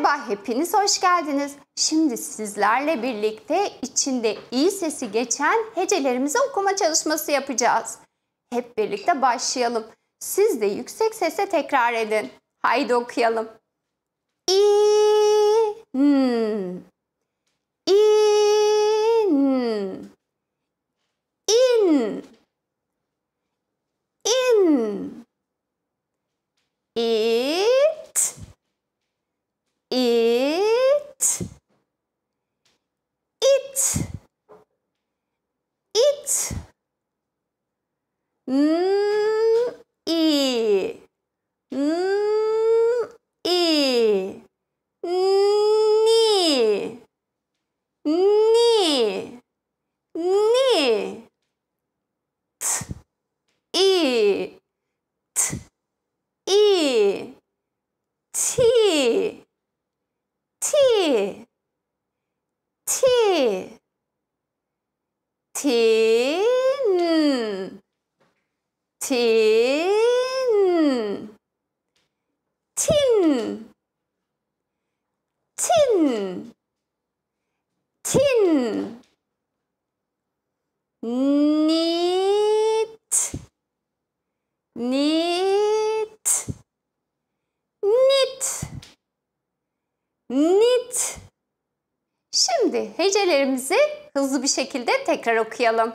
Merhaba, hepiniz hoş geldiniz. Şimdi sizlerle birlikte içinde i sesi geçen hecelerimizi okuma çalışması yapacağız. Hep birlikte başlayalım. Siz de yüksek sese tekrar edin. Haydi okuyalım. İ n e n e knee knee knee t e t e t t t t tin tin tin tin knit knit knit knit Şimdi hecelerimizi hızlı bir şekilde tekrar okuyalım.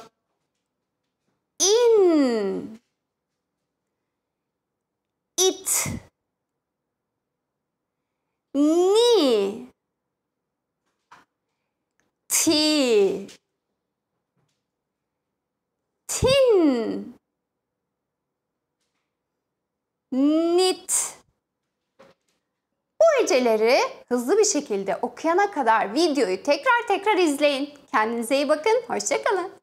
in ni ti tin nit bu heceleri hızlı bir şekilde okuyana kadar videoyu tekrar tekrar izleyin. Kendinize iyi bakın. Hoşçakalın.